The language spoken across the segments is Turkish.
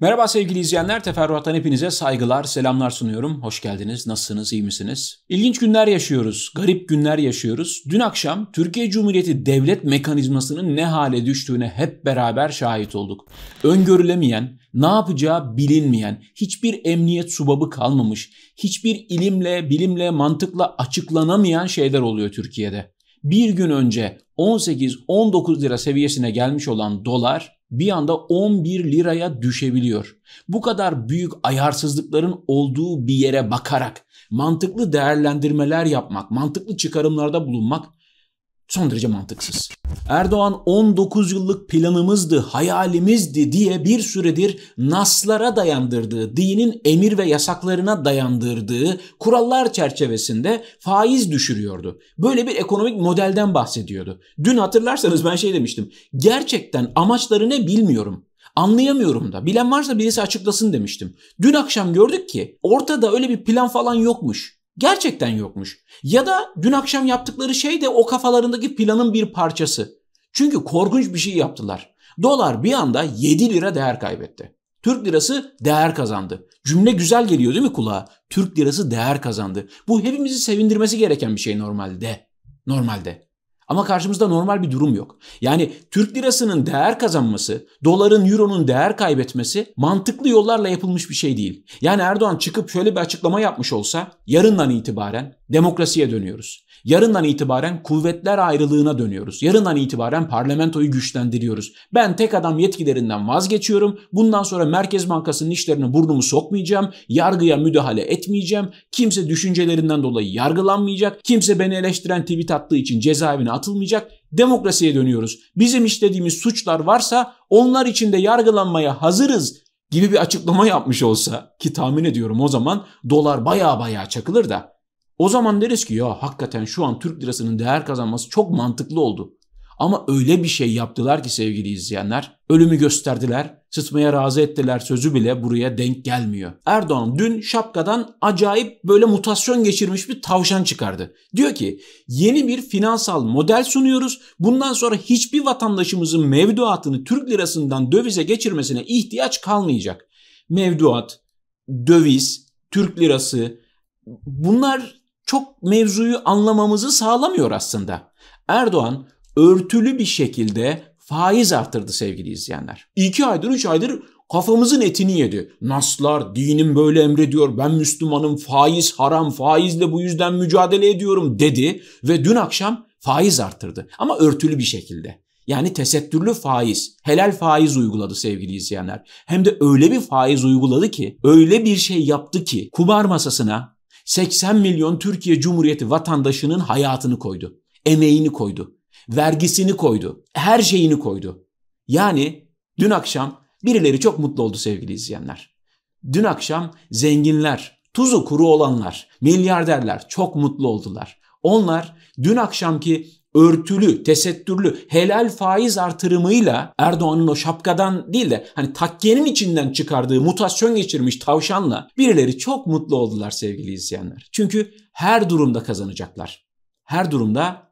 Merhaba sevgili izleyenler, teferruattan hepinize saygılar, selamlar sunuyorum. Hoş geldiniz, nasılsınız, iyi misiniz? İlginç günler yaşıyoruz, garip günler yaşıyoruz. Dün akşam Türkiye Cumhuriyeti devlet mekanizmasının ne hale düştüğüne hep beraber şahit olduk. Öngörülemeyen, ne yapacağı bilinmeyen, hiçbir emniyet subabı kalmamış, hiçbir ilimle, bilimle, mantıkla açıklanamayan şeyler oluyor Türkiye'de. Bir gün önce 18-19 lira seviyesine gelmiş olan dolar bir anda 11 liraya düşebiliyor. Bu kadar büyük ayarsızlıkların olduğu bir yere bakarak mantıklı değerlendirmeler yapmak, mantıklı çıkarımlarda bulunmak Son derece mantıksız. Erdoğan 19 yıllık planımızdı, hayalimizdi diye bir süredir naslara dayandırdığı, dinin emir ve yasaklarına dayandırdığı kurallar çerçevesinde faiz düşürüyordu. Böyle bir ekonomik modelden bahsediyordu. Dün hatırlarsanız ben şey demiştim. Gerçekten amaçları ne bilmiyorum. Anlayamıyorum da. Bilen varsa birisi açıklasın demiştim. Dün akşam gördük ki ortada öyle bir plan falan yokmuş gerçekten yokmuş. Ya da dün akşam yaptıkları şey de o kafalarındaki planın bir parçası. Çünkü korkunç bir şey yaptılar. Dolar bir anda 7 lira değer kaybetti. Türk lirası değer kazandı. Cümle güzel geliyor değil mi kulağa? Türk lirası değer kazandı. Bu hepimizi sevindirmesi gereken bir şey normalde. Normalde. Ama karşımızda normal bir durum yok. Yani Türk lirasının değer kazanması, doların, euronun değer kaybetmesi mantıklı yollarla yapılmış bir şey değil. Yani Erdoğan çıkıp şöyle bir açıklama yapmış olsa yarından itibaren demokrasiye dönüyoruz. Yarından itibaren kuvvetler ayrılığına dönüyoruz. Yarından itibaren parlamentoyu güçlendiriyoruz. Ben tek adam yetkilerinden vazgeçiyorum. Bundan sonra Merkez Bankası'nın işlerine burnumu sokmayacağım. Yargıya müdahale etmeyeceğim. Kimse düşüncelerinden dolayı yargılanmayacak. Kimse beni eleştiren tweet attığı için cezaevine atılmayacak. Demokrasiye dönüyoruz. Bizim işlediğimiz suçlar varsa onlar için de yargılanmaya hazırız gibi bir açıklama yapmış olsa ki tahmin ediyorum o zaman dolar baya baya çakılır da o zaman deriz ki ya hakikaten şu an Türk lirasının değer kazanması çok mantıklı oldu. Ama öyle bir şey yaptılar ki sevgili izleyenler, ölümü gösterdiler, sıtmaya razı ettiler sözü bile buraya denk gelmiyor. Erdoğan dün şapkadan acayip böyle mutasyon geçirmiş bir tavşan çıkardı. Diyor ki yeni bir finansal model sunuyoruz. Bundan sonra hiçbir vatandaşımızın mevduatını Türk lirasından dövize geçirmesine ihtiyaç kalmayacak. Mevduat, döviz, Türk lirası bunlar çok mevzuyu anlamamızı sağlamıyor aslında. Erdoğan örtülü bir şekilde faiz arttırdı sevgili izleyenler. İki aydır üç aydır kafamızın etini yedi. Naslar dinim böyle emrediyor ben Müslümanım faiz haram faizle bu yüzden mücadele ediyorum dedi ve dün akşam faiz arttırdı ama örtülü bir şekilde. Yani tesettürlü faiz, helal faiz uyguladı sevgili izleyenler. Hem de öyle bir faiz uyguladı ki, öyle bir şey yaptı ki kumar masasına, 80 milyon Türkiye Cumhuriyeti vatandaşının hayatını koydu. Emeğini koydu. Vergisini koydu. Her şeyini koydu. Yani dün akşam birileri çok mutlu oldu sevgili izleyenler. Dün akşam zenginler, tuzu kuru olanlar, milyarderler çok mutlu oldular. Onlar dün akşamki örtülü, tesettürlü, helal faiz artırımıyla Erdoğan'ın o şapkadan değil de hani takkenin içinden çıkardığı mutasyon geçirmiş tavşanla birileri çok mutlu oldular sevgili izleyenler. Çünkü her durumda kazanacaklar. Her durumda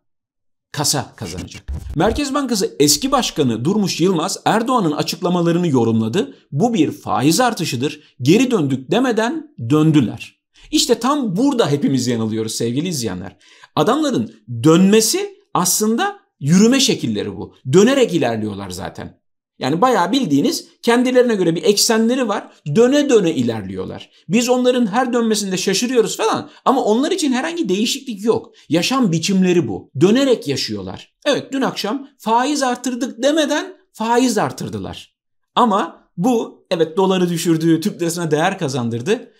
kasa kazanacak. Merkez Bankası eski başkanı Durmuş Yılmaz Erdoğan'ın açıklamalarını yorumladı. Bu bir faiz artışıdır. Geri döndük demeden döndüler. İşte tam burada hepimiz yanılıyoruz sevgili izleyenler. Adamların dönmesi aslında yürüme şekilleri bu. Dönerek ilerliyorlar zaten. Yani bayağı bildiğiniz kendilerine göre bir eksenleri var. Döne döne ilerliyorlar. Biz onların her dönmesinde şaşırıyoruz falan ama onlar için herhangi değişiklik yok. Yaşam biçimleri bu. Dönerek yaşıyorlar. Evet dün akşam faiz artırdık demeden faiz artırdılar. Ama bu evet doları düşürdü, Türk lirasına değer kazandırdı.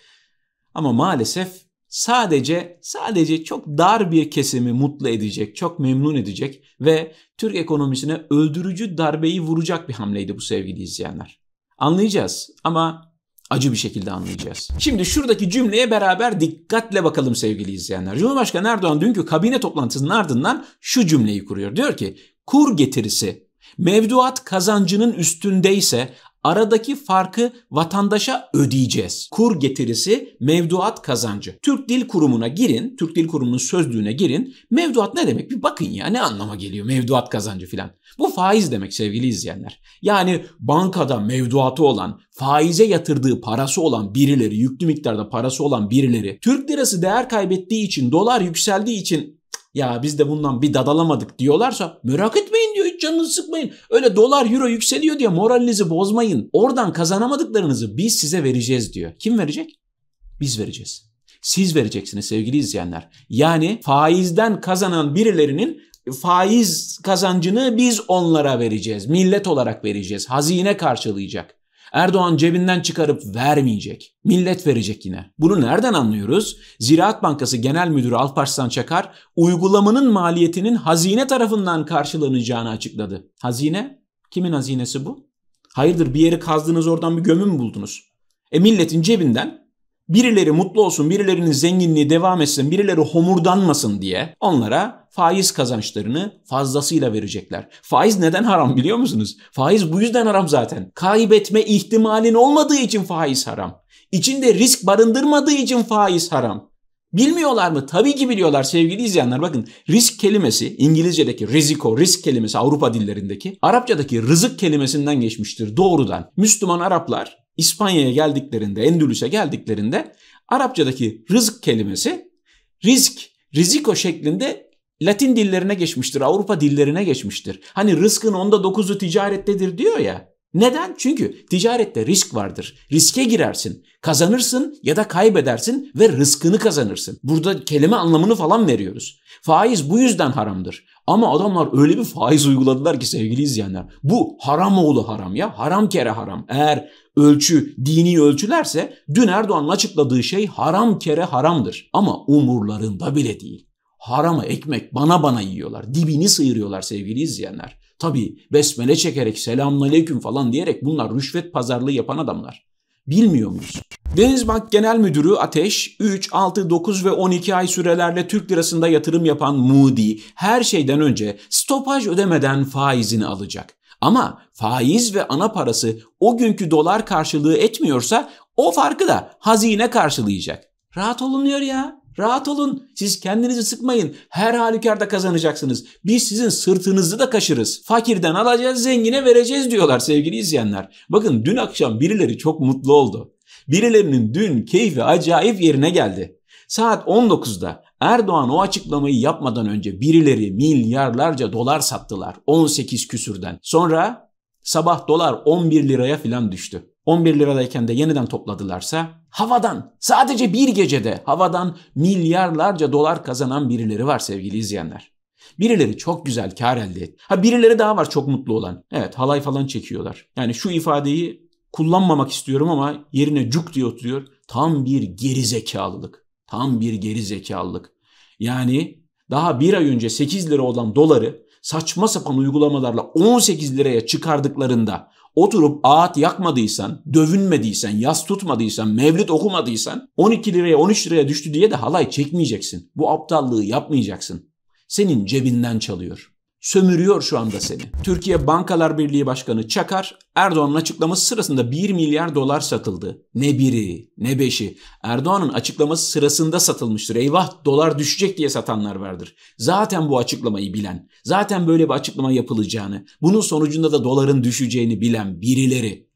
Ama maalesef sadece sadece çok dar bir kesimi mutlu edecek, çok memnun edecek ve Türk ekonomisine öldürücü darbeyi vuracak bir hamleydi bu sevgili izleyenler. Anlayacağız ama acı bir şekilde anlayacağız. Şimdi şuradaki cümleye beraber dikkatle bakalım sevgili izleyenler. Cumhurbaşkanı Erdoğan dünkü kabine toplantısının ardından şu cümleyi kuruyor. Diyor ki kur getirisi mevduat kazancının üstündeyse Aradaki farkı vatandaşa ödeyeceğiz. Kur getirisi mevduat kazancı. Türk Dil Kurumu'na girin, Türk Dil Kurumu'nun sözlüğüne girin. Mevduat ne demek? Bir bakın ya ne anlama geliyor mevduat kazancı filan. Bu faiz demek sevgili izleyenler. Yani bankada mevduatı olan, faize yatırdığı parası olan birileri, yüklü miktarda parası olan birileri Türk lirası değer kaybettiği için, dolar yükseldiği için ya biz de bundan bir dadalamadık diyorlarsa merak etmeyin diyor hiç canınızı sıkmayın. Öyle dolar euro yükseliyor diye moralinizi bozmayın. Oradan kazanamadıklarınızı biz size vereceğiz diyor. Kim verecek? Biz vereceğiz. Siz vereceksiniz sevgili izleyenler. Yani faizden kazanan birilerinin faiz kazancını biz onlara vereceğiz. Millet olarak vereceğiz. Hazine karşılayacak. Erdoğan cebinden çıkarıp vermeyecek. Millet verecek yine. Bunu nereden anlıyoruz? Ziraat Bankası Genel Müdürü Alparslan Çakar uygulamanın maliyetinin hazine tarafından karşılanacağını açıkladı. Hazine? Kimin hazinesi bu? Hayırdır bir yeri kazdınız oradan bir gömü mü buldunuz? E milletin cebinden birileri mutlu olsun, birilerinin zenginliği devam etsin, birileri homurdanmasın diye onlara faiz kazançlarını fazlasıyla verecekler. Faiz neden haram biliyor musunuz? Faiz bu yüzden haram zaten. Kaybetme ihtimalin olmadığı için faiz haram. İçinde risk barındırmadığı için faiz haram. Bilmiyorlar mı? Tabii ki biliyorlar sevgili izleyenler. Bakın risk kelimesi İngilizce'deki risiko, risk kelimesi Avrupa dillerindeki. Arapçadaki rızık kelimesinden geçmiştir doğrudan. Müslüman Araplar İspanya'ya geldiklerinde, Endülüs'e geldiklerinde Arapçadaki rızk kelimesi risk, riziko şeklinde Latin dillerine geçmiştir, Avrupa dillerine geçmiştir. Hani rızkın onda dokuzu ticarettedir diyor ya. Neden? Çünkü ticarette risk vardır. Riske girersin, kazanırsın ya da kaybedersin ve rızkını kazanırsın. Burada kelime anlamını falan veriyoruz. Faiz bu yüzden haramdır. Ama adamlar öyle bir faiz uyguladılar ki sevgili izleyenler. Bu haram oğlu haram ya. Haram kere haram. Eğer ölçü dini ölçülerse dün Erdoğan'ın açıkladığı şey haram kere haramdır. Ama umurlarında bile değil. Harama ekmek bana bana yiyorlar. Dibini sıyırıyorlar sevgili izleyenler. Tabi besmele çekerek selamünaleyküm falan diyerek bunlar rüşvet pazarlığı yapan adamlar. Bilmiyor muyuz? Denizbank Genel Müdürü Ateş, 3, 6, 9 ve 12 ay sürelerle Türk lirasında yatırım yapan Moody her şeyden önce stopaj ödemeden faizini alacak. Ama faiz ve ana parası o günkü dolar karşılığı etmiyorsa o farkı da hazine karşılayacak. Rahat olunuyor ya. Rahat olun. Siz kendinizi sıkmayın. Her halükarda kazanacaksınız. Biz sizin sırtınızı da kaşırız. Fakirden alacağız, zengine vereceğiz diyorlar sevgili izleyenler. Bakın dün akşam birileri çok mutlu oldu. Birilerinin dün keyfi acayip yerine geldi. Saat 19'da Erdoğan o açıklamayı yapmadan önce birileri milyarlarca dolar sattılar 18 küsürden. Sonra sabah dolar 11 liraya filan düştü. 11 liradayken de yeniden topladılarsa havadan sadece bir gecede havadan milyarlarca dolar kazanan birileri var sevgili izleyenler. Birileri çok güzel kar elde etti. Ha birileri daha var çok mutlu olan. Evet halay falan çekiyorlar. Yani şu ifadeyi kullanmamak istiyorum ama yerine cuk diye oturuyor. Tam bir gerizekalılık. Tam bir geri zekalılık. Yani daha bir ay önce 8 lira olan doları saçma sapan uygulamalarla 18 liraya çıkardıklarında oturup ağat yakmadıysan, dövünmediysen, yas tutmadıysan, mevlid okumadıysan 12 liraya 13 liraya düştü diye de halay çekmeyeceksin. Bu aptallığı yapmayacaksın. Senin cebinden çalıyor sömürüyor şu anda seni. Türkiye Bankalar Birliği Başkanı Çakar, Erdoğan'ın açıklaması sırasında 1 milyar dolar satıldı. Ne biri, ne beşi. Erdoğan'ın açıklaması sırasında satılmıştır. Eyvah dolar düşecek diye satanlar vardır. Zaten bu açıklamayı bilen, zaten böyle bir açıklama yapılacağını, bunun sonucunda da doların düşeceğini bilen birileri.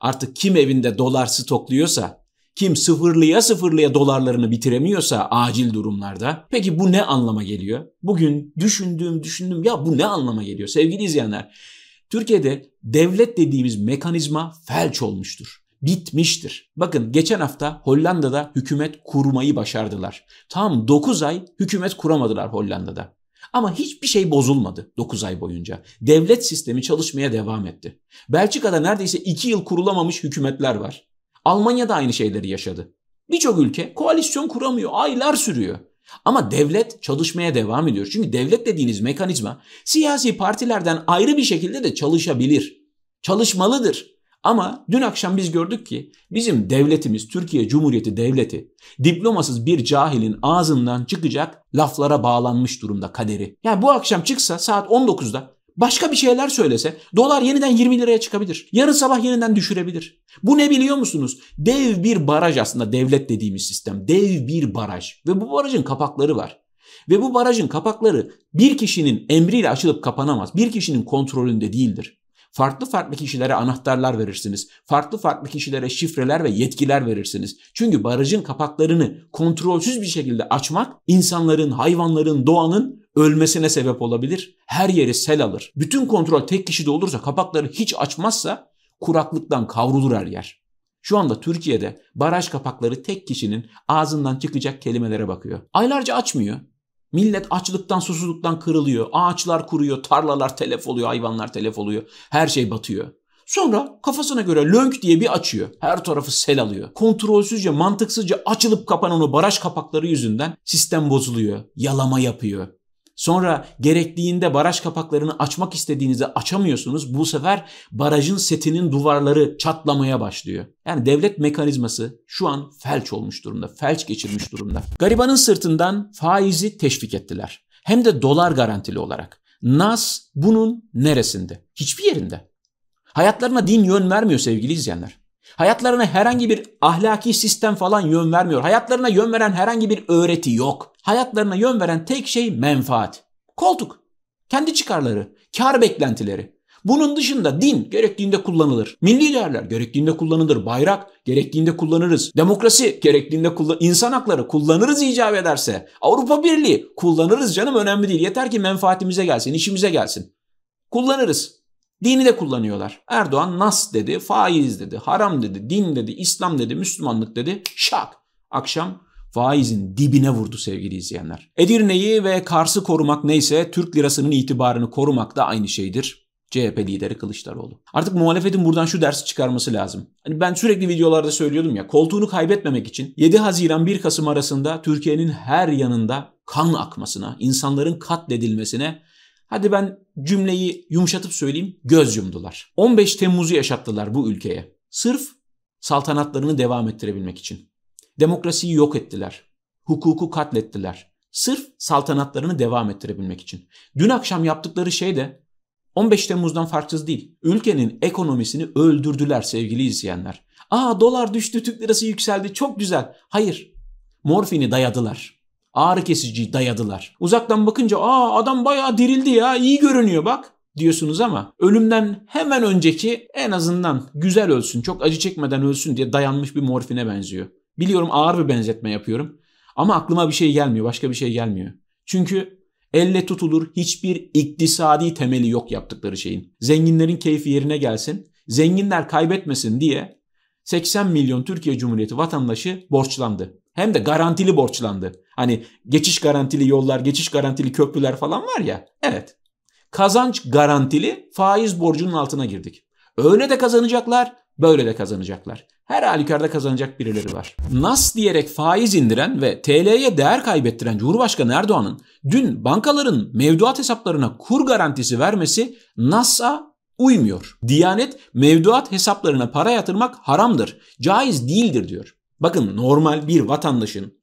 Artık kim evinde dolar stokluyorsa kim sıfırlıya sıfırlıya dolarlarını bitiremiyorsa acil durumlarda peki bu ne anlama geliyor? Bugün düşündüm düşündüm ya bu ne anlama geliyor sevgili izleyenler? Türkiye'de devlet dediğimiz mekanizma felç olmuştur bitmiştir. Bakın geçen hafta Hollanda'da hükümet kurmayı başardılar. Tam 9 ay hükümet kuramadılar Hollanda'da. Ama hiçbir şey bozulmadı 9 ay boyunca. Devlet sistemi çalışmaya devam etti. Belçika'da neredeyse 2 yıl kurulamamış hükümetler var. Almanya da aynı şeyleri yaşadı. Birçok ülke koalisyon kuramıyor. Aylar sürüyor. Ama devlet çalışmaya devam ediyor. Çünkü devlet dediğiniz mekanizma siyasi partilerden ayrı bir şekilde de çalışabilir. Çalışmalıdır. Ama dün akşam biz gördük ki bizim devletimiz Türkiye Cumhuriyeti Devleti diplomasız bir cahilin ağzından çıkacak laflara bağlanmış durumda kaderi. Yani bu akşam çıksa saat 19'da Başka bir şeyler söylese dolar yeniden 20 liraya çıkabilir. Yarın sabah yeniden düşürebilir. Bu ne biliyor musunuz? Dev bir baraj aslında devlet dediğimiz sistem. Dev bir baraj ve bu barajın kapakları var. Ve bu barajın kapakları bir kişinin emriyle açılıp kapanamaz. Bir kişinin kontrolünde değildir. Farklı farklı kişilere anahtarlar verirsiniz. Farklı farklı kişilere şifreler ve yetkiler verirsiniz. Çünkü barajın kapaklarını kontrolsüz bir şekilde açmak insanların, hayvanların, doğanın ölmesine sebep olabilir. Her yeri sel alır. Bütün kontrol tek kişide olursa kapakları hiç açmazsa kuraklıktan kavrulur her yer. Şu anda Türkiye'de baraj kapakları tek kişinin ağzından çıkacak kelimelere bakıyor. Aylarca açmıyor. Millet açlıktan, susuzluktan kırılıyor. Ağaçlar kuruyor, tarlalar telef oluyor, hayvanlar telef oluyor. Her şey batıyor. Sonra kafasına göre lönk diye bir açıyor. Her tarafı sel alıyor. Kontrolsüzce, mantıksızca açılıp kapanan o baraj kapakları yüzünden sistem bozuluyor. Yalama yapıyor. Sonra gerektiğinde baraj kapaklarını açmak istediğinizde açamıyorsunuz. Bu sefer barajın setinin duvarları çatlamaya başlıyor. Yani devlet mekanizması şu an felç olmuş durumda, felç geçirmiş durumda. Garibanın sırtından faizi teşvik ettiler. Hem de dolar garantili olarak. Nas bunun neresinde? Hiçbir yerinde. Hayatlarına din yön vermiyor sevgili izleyenler. Hayatlarına herhangi bir ahlaki sistem falan yön vermiyor. Hayatlarına yön veren herhangi bir öğreti yok hayatlarına yön veren tek şey menfaat. Koltuk, kendi çıkarları, kar beklentileri. Bunun dışında din gerektiğinde kullanılır. Milli değerler gerektiğinde kullanılır. Bayrak gerektiğinde kullanırız. Demokrasi gerektiğinde kullan insan hakları kullanırız icap ederse. Avrupa Birliği kullanırız canım önemli değil. Yeter ki menfaatimize gelsin, işimize gelsin. Kullanırız. Dini de kullanıyorlar. Erdoğan nas dedi, faiz dedi, haram dedi, din dedi, İslam dedi, Müslümanlık dedi. Şak. Akşam faizin dibine vurdu sevgili izleyenler. Edirne'yi ve Kars'ı korumak neyse Türk lirasının itibarını korumak da aynı şeydir. CHP lideri Kılıçdaroğlu. Artık muhalefetin buradan şu dersi çıkarması lazım. Hani ben sürekli videolarda söylüyordum ya koltuğunu kaybetmemek için 7 Haziran 1 Kasım arasında Türkiye'nin her yanında kan akmasına, insanların katledilmesine Hadi ben cümleyi yumuşatıp söyleyeyim. Göz yumdular. 15 Temmuz'u yaşattılar bu ülkeye. Sırf saltanatlarını devam ettirebilmek için. Demokrasiyi yok ettiler. Hukuku katlettiler. Sırf saltanatlarını devam ettirebilmek için. Dün akşam yaptıkları şey de 15 Temmuz'dan farksız değil. Ülkenin ekonomisini öldürdüler sevgili izleyenler. Aa dolar düştü, Türk lirası yükseldi. Çok güzel. Hayır. Morfini dayadılar. Ağrı kesiciyi dayadılar. Uzaktan bakınca aa adam bayağı dirildi ya iyi görünüyor bak diyorsunuz ama ölümden hemen önceki en azından güzel ölsün, çok acı çekmeden ölsün diye dayanmış bir morfine benziyor. Biliyorum ağır bir benzetme yapıyorum. Ama aklıma bir şey gelmiyor. Başka bir şey gelmiyor. Çünkü elle tutulur hiçbir iktisadi temeli yok yaptıkları şeyin. Zenginlerin keyfi yerine gelsin. Zenginler kaybetmesin diye 80 milyon Türkiye Cumhuriyeti vatandaşı borçlandı. Hem de garantili borçlandı. Hani geçiş garantili yollar, geçiş garantili köprüler falan var ya. Evet. Kazanç garantili faiz borcunun altına girdik. Öyle de kazanacaklar, Böyle de kazanacaklar. Her halükarda kazanacak birileri var. Nas diyerek faiz indiren ve TL'ye değer kaybettiren Cumhurbaşkanı Erdoğan'ın dün bankaların mevduat hesaplarına kur garantisi vermesi Nas'a uymuyor. Diyanet mevduat hesaplarına para yatırmak haramdır, caiz değildir diyor. Bakın normal bir vatandaşın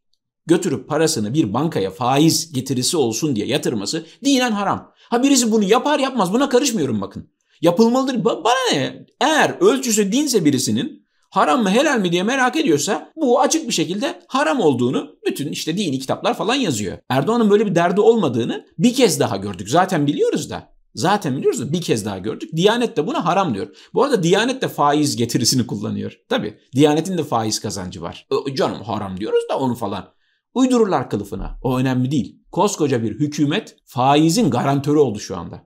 götürüp parasını bir bankaya faiz getirisi olsun diye yatırması dinen haram. Ha birisi bunu yapar yapmaz buna karışmıyorum bakın yapılmalıdır. Bana ne? Eğer ölçüsü dinse birisinin haram mı helal mi diye merak ediyorsa bu açık bir şekilde haram olduğunu bütün işte dini kitaplar falan yazıyor. Erdoğan'ın böyle bir derdi olmadığını bir kez daha gördük. Zaten biliyoruz da. Zaten biliyoruz da bir kez daha gördük. Diyanet de buna haram diyor. Bu arada Diyanet de faiz getirisini kullanıyor. Tabi Diyanet'in de faiz kazancı var. E, canım haram diyoruz da onu falan. Uydururlar kılıfına. O önemli değil. Koskoca bir hükümet faizin garantörü oldu şu anda.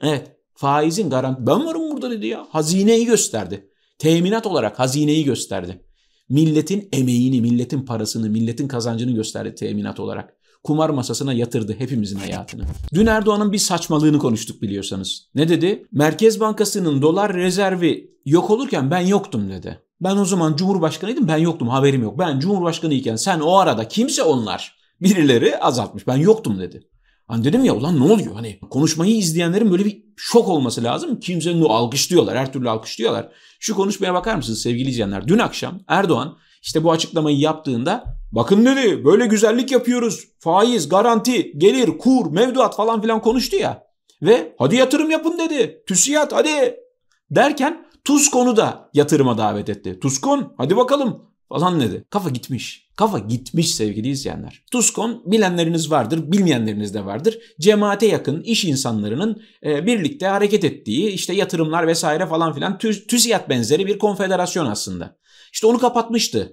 Evet faizin garanti. Ben varım burada dedi ya. Hazineyi gösterdi. Teminat olarak hazineyi gösterdi. Milletin emeğini, milletin parasını, milletin kazancını gösterdi teminat olarak. Kumar masasına yatırdı hepimizin hayatını. Dün Erdoğan'ın bir saçmalığını konuştuk biliyorsanız. Ne dedi? Merkez Bankası'nın dolar rezervi yok olurken ben yoktum dedi. Ben o zaman Cumhurbaşkanıydım ben yoktum haberim yok. Ben cumhurbaşkanı iken sen o arada kimse onlar birileri azaltmış ben yoktum dedi. Hani dedim ya ulan ne oluyor? Hani konuşmayı izleyenlerin böyle bir şok olması lazım. Kimsenin o alkışlıyorlar, her türlü alkışlıyorlar. Şu konuşmaya bakar mısınız sevgili izleyenler? Dün akşam Erdoğan işte bu açıklamayı yaptığında bakın dedi böyle güzellik yapıyoruz. Faiz, garanti, gelir, kur, mevduat falan filan konuştu ya. Ve hadi yatırım yapın dedi. TÜSİAD hadi derken Tuskon'u da yatırıma davet etti. Tuskon hadi bakalım falan dedi. Kafa gitmiş. Kafa gitmiş sevgili izleyenler. Tuskon bilenleriniz vardır, bilmeyenleriniz de vardır. Cemaate yakın iş insanlarının e, birlikte hareket ettiği işte yatırımlar vesaire falan filan tü, TÜSİAD benzeri bir konfederasyon aslında. İşte onu kapatmıştı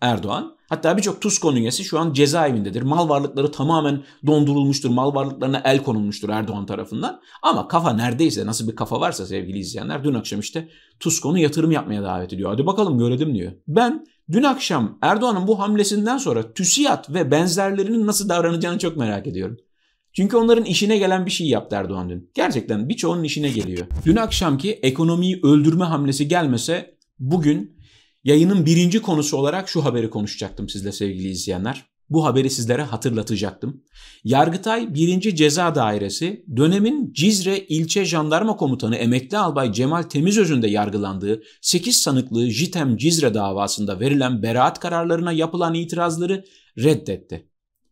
Erdoğan. Hatta birçok Tuskon üyesi şu an cezaevindedir. Mal varlıkları tamamen dondurulmuştur. Mal varlıklarına el konulmuştur Erdoğan tarafından. Ama kafa neredeyse nasıl bir kafa varsa sevgili izleyenler dün akşam işte Tuskon'u yatırım yapmaya davet ediyor. Hadi bakalım görelim diyor. Ben Dün akşam Erdoğan'ın bu hamlesinden sonra TÜSİAD ve benzerlerinin nasıl davranacağını çok merak ediyorum. Çünkü onların işine gelen bir şey yaptı Erdoğan dün. Gerçekten birçoğunun işine geliyor. Dün akşamki ekonomiyi öldürme hamlesi gelmese bugün yayının birinci konusu olarak şu haberi konuşacaktım sizle sevgili izleyenler bu haberi sizlere hatırlatacaktım. Yargıtay 1. Ceza Dairesi dönemin Cizre İlçe Jandarma Komutanı Emekli Albay Cemal Temizöz'ün de yargılandığı 8 sanıklı JITEM Cizre davasında verilen beraat kararlarına yapılan itirazları reddetti.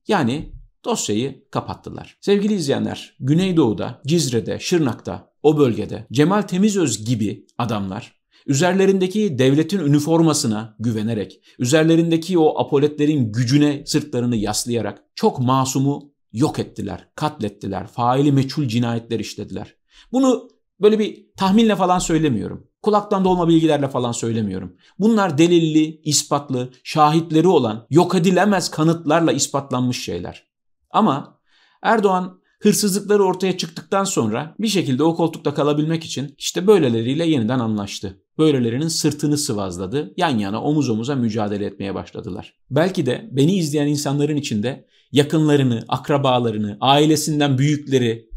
Yani dosyayı kapattılar. Sevgili izleyenler, Güneydoğu'da, Cizre'de, Şırnak'ta, o bölgede Cemal Temizöz gibi adamlar üzerlerindeki devletin üniformasına güvenerek, üzerlerindeki o apoletlerin gücüne sırtlarını yaslayarak çok masumu yok ettiler, katlettiler, faili meçhul cinayetler işlediler. Bunu böyle bir tahminle falan söylemiyorum. Kulaktan dolma bilgilerle falan söylemiyorum. Bunlar delilli, ispatlı, şahitleri olan, yok edilemez kanıtlarla ispatlanmış şeyler. Ama Erdoğan Hırsızlıkları ortaya çıktıktan sonra bir şekilde o koltukta kalabilmek için işte böyleleriyle yeniden anlaştı. Böylelerinin sırtını sıvazladı, yan yana omuz omuza mücadele etmeye başladılar. Belki de beni izleyen insanların içinde yakınlarını, akrabalarını, ailesinden büyükleri,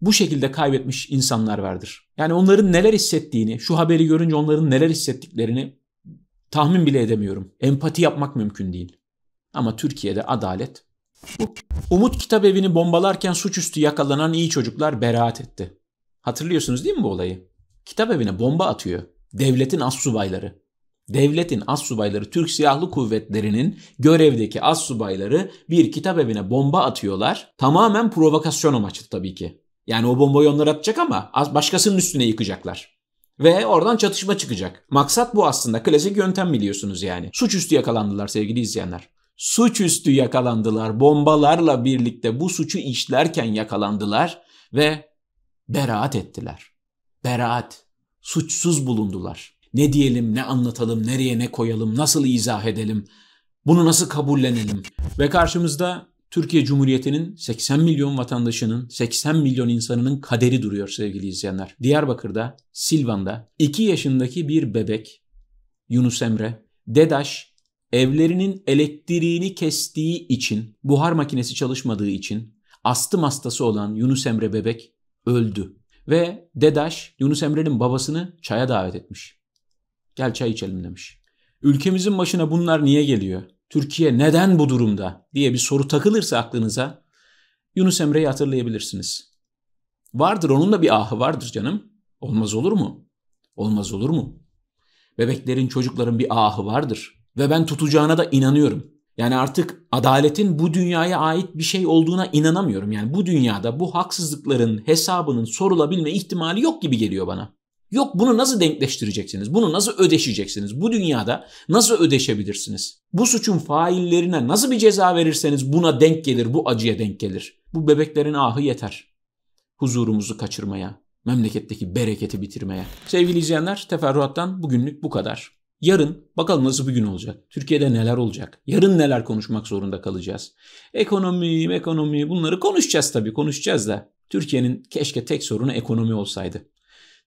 bu şekilde kaybetmiş insanlar vardır. Yani onların neler hissettiğini, şu haberi görünce onların neler hissettiklerini tahmin bile edemiyorum. Empati yapmak mümkün değil. Ama Türkiye'de adalet Umut Kitap Evi'ni bombalarken suçüstü yakalanan iyi çocuklar beraat etti. Hatırlıyorsunuz değil mi bu olayı? Kitap evine bomba atıyor. Devletin as subayları. Devletin as subayları Türk Silahlı Kuvvetleri'nin görevdeki as subayları bir kitap evine bomba atıyorlar. Tamamen provokasyon amaçlı tabii ki. Yani o bombayı onlar atacak ama başkasının üstüne yıkacaklar. Ve oradan çatışma çıkacak. Maksat bu aslında. Klasik yöntem biliyorsunuz yani. Suçüstü yakalandılar sevgili izleyenler suçüstü yakalandılar. Bombalarla birlikte bu suçu işlerken yakalandılar ve beraat ettiler. Beraat, suçsuz bulundular. Ne diyelim, ne anlatalım, nereye ne koyalım, nasıl izah edelim, bunu nasıl kabullenelim? Ve karşımızda Türkiye Cumhuriyeti'nin 80 milyon vatandaşının, 80 milyon insanının kaderi duruyor sevgili izleyenler. Diyarbakır'da, Silvan'da 2 yaşındaki bir bebek Yunus Emre, DEDAŞ evlerinin elektriğini kestiği için, buhar makinesi çalışmadığı için astım hastası olan Yunus Emre Bebek öldü. Ve Dedaş Yunus Emre'nin babasını çaya davet etmiş. Gel çay içelim demiş. Ülkemizin başına bunlar niye geliyor? Türkiye neden bu durumda diye bir soru takılırsa aklınıza Yunus Emre'yi hatırlayabilirsiniz. Vardır onun da bir ahı vardır canım. Olmaz olur mu? Olmaz olur mu? Bebeklerin, çocukların bir ahı vardır. Ve ben tutacağına da inanıyorum. Yani artık adaletin bu dünyaya ait bir şey olduğuna inanamıyorum. Yani bu dünyada bu haksızlıkların hesabının sorulabilme ihtimali yok gibi geliyor bana. Yok bunu nasıl denkleştireceksiniz? Bunu nasıl ödeşeceksiniz? Bu dünyada nasıl ödeşebilirsiniz? Bu suçun faillerine nasıl bir ceza verirseniz buna denk gelir, bu acıya denk gelir. Bu bebeklerin ahı yeter. Huzurumuzu kaçırmaya, memleketteki bereketi bitirmeye. Sevgili izleyenler, teferruattan bugünlük bu kadar. Yarın bakalım nasıl bir gün olacak. Türkiye'de neler olacak? Yarın neler konuşmak zorunda kalacağız? Ekonomi, ekonomi bunları konuşacağız tabii konuşacağız da. Türkiye'nin keşke tek sorunu ekonomi olsaydı.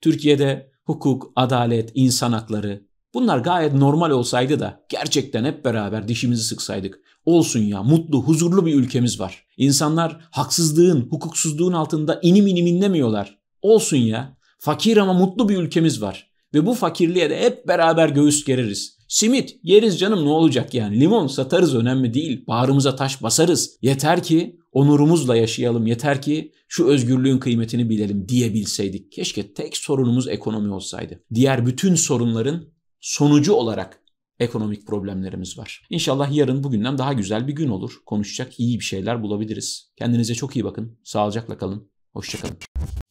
Türkiye'de hukuk, adalet, insan hakları bunlar gayet normal olsaydı da gerçekten hep beraber dişimizi sıksaydık. Olsun ya mutlu, huzurlu bir ülkemiz var. İnsanlar haksızlığın, hukuksuzluğun altında inim inim inlemiyorlar. Olsun ya fakir ama mutlu bir ülkemiz var. Ve bu fakirliğe de hep beraber göğüs gereriz. Simit yeriz canım ne olacak yani. Limon satarız önemli değil. Bağrımıza taş basarız. Yeter ki onurumuzla yaşayalım. Yeter ki şu özgürlüğün kıymetini bilelim diyebilseydik. Keşke tek sorunumuz ekonomi olsaydı. Diğer bütün sorunların sonucu olarak ekonomik problemlerimiz var. İnşallah yarın bugünden daha güzel bir gün olur. Konuşacak iyi bir şeyler bulabiliriz. Kendinize çok iyi bakın. Sağlıcakla kalın. Hoşçakalın.